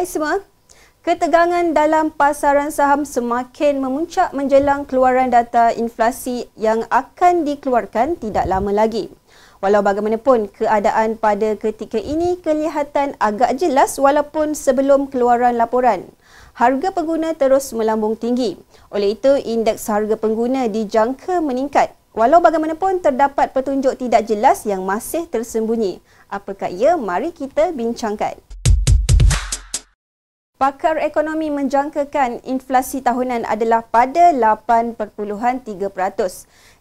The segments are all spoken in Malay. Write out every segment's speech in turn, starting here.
Hai semua. Ketegangan dalam pasaran saham semakin memuncak menjelang keluaran data inflasi yang akan dikeluarkan tidak lama lagi. Walau bagaimanapun, keadaan pada ketika ini kelihatan agak jelas walaupun sebelum keluaran laporan. Harga pengguna terus melambung tinggi. Oleh itu, indeks harga pengguna dijangka meningkat. Walau bagaimanapun, terdapat petunjuk tidak jelas yang masih tersembunyi. Apakah ia? Ya? Mari kita bincangkan. Pakar ekonomi menjangkakan inflasi tahunan adalah pada 8.3%.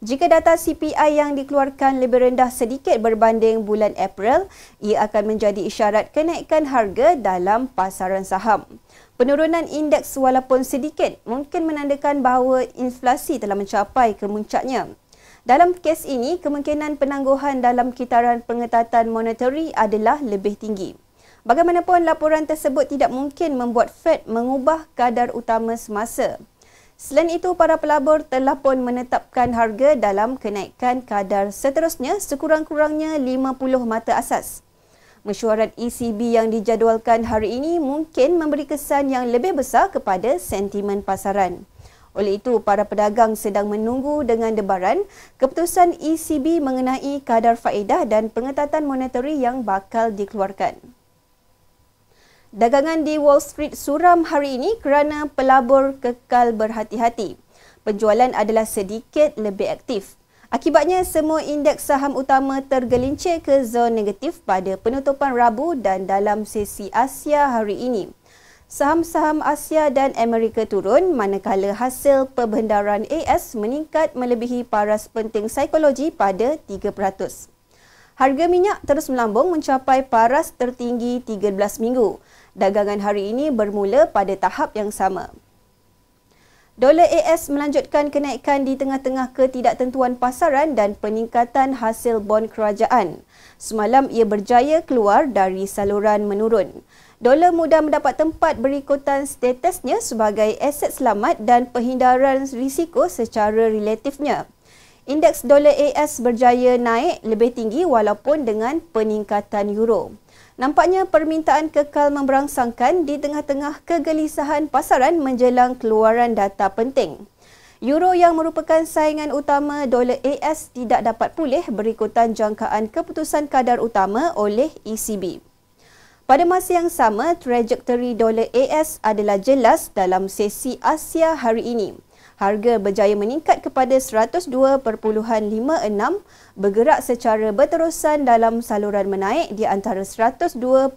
Jika data CPI yang dikeluarkan lebih rendah sedikit berbanding bulan April, ia akan menjadi isyarat kenaikan harga dalam pasaran saham. Penurunan indeks walaupun sedikit mungkin menandakan bahawa inflasi telah mencapai kemuncaknya. Dalam kes ini, kemungkinan penangguhan dalam kitaran pengetatan monetari adalah lebih tinggi. Bagaimanapun, laporan tersebut tidak mungkin membuat Fed mengubah kadar utama semasa. Selain itu, para pelabur telah pun menetapkan harga dalam kenaikan kadar seterusnya sekurang-kurangnya 50 mata asas. Mesyuarat ECB yang dijadualkan hari ini mungkin memberi kesan yang lebih besar kepada sentimen pasaran. Oleh itu, para pedagang sedang menunggu dengan debaran keputusan ECB mengenai kadar faedah dan pengetatan monetari yang bakal dikeluarkan. Dagangan di Wall Street suram hari ini kerana pelabur kekal berhati-hati. Penjualan adalah sedikit lebih aktif. Akibatnya semua indeks saham utama tergelincir ke zon negatif pada penutupan Rabu dan dalam sesi Asia hari ini. Saham-saham Asia dan Amerika turun manakala hasil perbendaharaan AS meningkat melebihi paras penting psikologi pada 3% harga minyak terus melambung mencapai paras tertinggi 13 minggu. Dagangan hari ini bermula pada tahap yang sama. Dolar AS melanjutkan kenaikan di tengah-tengah ketidaktentuan pasaran dan peningkatan hasil bon kerajaan. Semalam ia berjaya keluar dari saluran menurun. Dolar mudah mendapat tempat berikutan statusnya sebagai aset selamat dan penghindaran risiko secara relatifnya. Indeks dolar AS berjaya naik lebih tinggi walaupun dengan peningkatan euro. Nampaknya permintaan kekal memberangsangkan di tengah-tengah kegelisahan pasaran menjelang keluaran data penting. Euro yang merupakan saingan utama dolar AS tidak dapat pulih berikutan jangkaan keputusan kadar utama oleh ECB. Pada masa yang sama, trajektori dolar AS adalah jelas dalam sesi Asia hari ini harga berjaya meningkat kepada 102.56 bergerak secara berterusan dalam saluran menaik di antara 102.40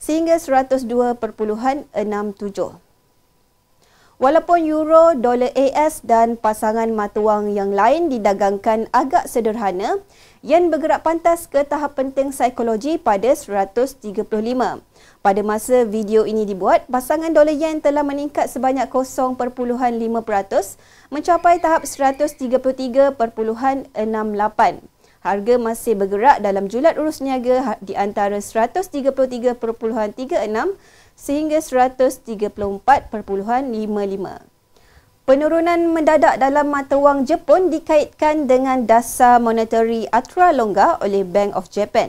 sehingga 102.67. Walaupun euro, dolar AS dan pasangan mata wang yang lain didagangkan agak sederhana, yen bergerak pantas ke tahap penting psikologi pada 135. Pada masa video ini dibuat, pasangan dolar yen telah meningkat sebanyak 0.5% mencapai tahap 133.68. Harga masih bergerak dalam julat urus niaga ha- di antara 133.36 sehingga 134.55. Penurunan mendadak dalam mata wang Jepun dikaitkan dengan dasar monetari ultra longgar oleh Bank of Japan.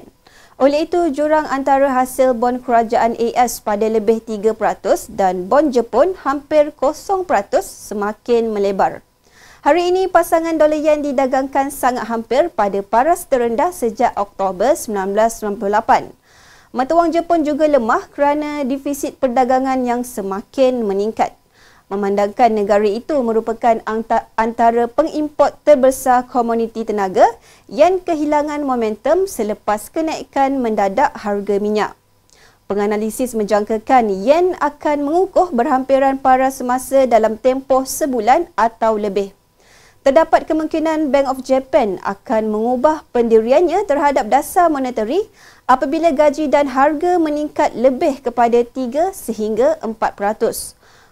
Oleh itu, jurang antara hasil bon kerajaan AS pada lebih 3% dan bon Jepun hampir 0% semakin melebar. Hari ini pasangan dolar yen didagangkan sangat hampir pada paras terendah sejak Oktober 1998. Mata wang Jepun juga lemah kerana defisit perdagangan yang semakin meningkat. Memandangkan negara itu merupakan antara pengimport terbesar komuniti tenaga yang kehilangan momentum selepas kenaikan mendadak harga minyak. Penganalisis menjangkakan yen akan mengukuh berhampiran paras semasa dalam tempoh sebulan atau lebih terdapat kemungkinan Bank of Japan akan mengubah pendiriannya terhadap dasar monetari apabila gaji dan harga meningkat lebih kepada 3 sehingga 4%.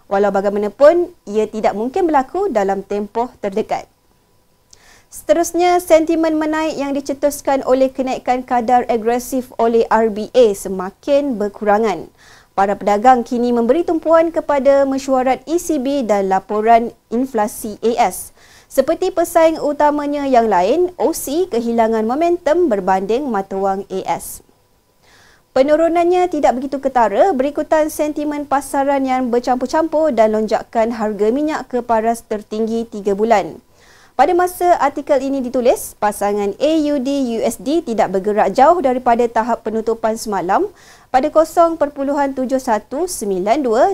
Walau bagaimanapun, ia tidak mungkin berlaku dalam tempoh terdekat. Seterusnya, sentimen menaik yang dicetuskan oleh kenaikan kadar agresif oleh RBA semakin berkurangan. Para pedagang kini memberi tumpuan kepada mesyuarat ECB dan laporan inflasi AS. Seperti pesaing utamanya yang lain, OC kehilangan momentum berbanding mata wang AS. Penurunannya tidak begitu ketara berikutan sentimen pasaran yang bercampur-campur dan lonjakan harga minyak ke paras tertinggi 3 bulan. Pada masa artikel ini ditulis, pasangan AUD-USD tidak bergerak jauh daripada tahap penutupan semalam pada 0.71192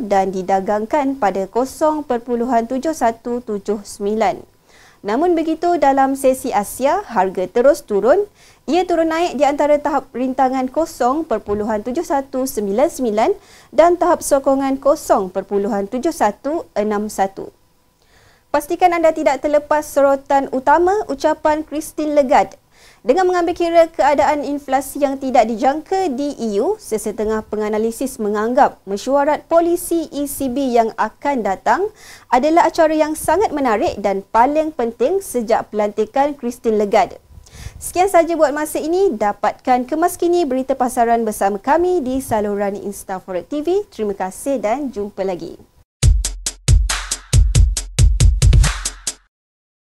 dan didagangkan pada 0.71799. Namun begitu dalam sesi Asia harga terus turun. Ia turun naik di antara tahap rintangan 0.7199 dan tahap sokongan 0.7161. Pastikan anda tidak terlepas sorotan utama ucapan Christine Lagarde dengan mengambil kira keadaan inflasi yang tidak dijangka di EU, sesetengah penganalisis menganggap mesyuarat polisi ECB yang akan datang adalah acara yang sangat menarik dan paling penting sejak pelantikan Christine Lagarde. Sekian saja buat masa ini, dapatkan kemaskini berita pasaran bersama kami di saluran InstaForex TV. Terima kasih dan jumpa lagi.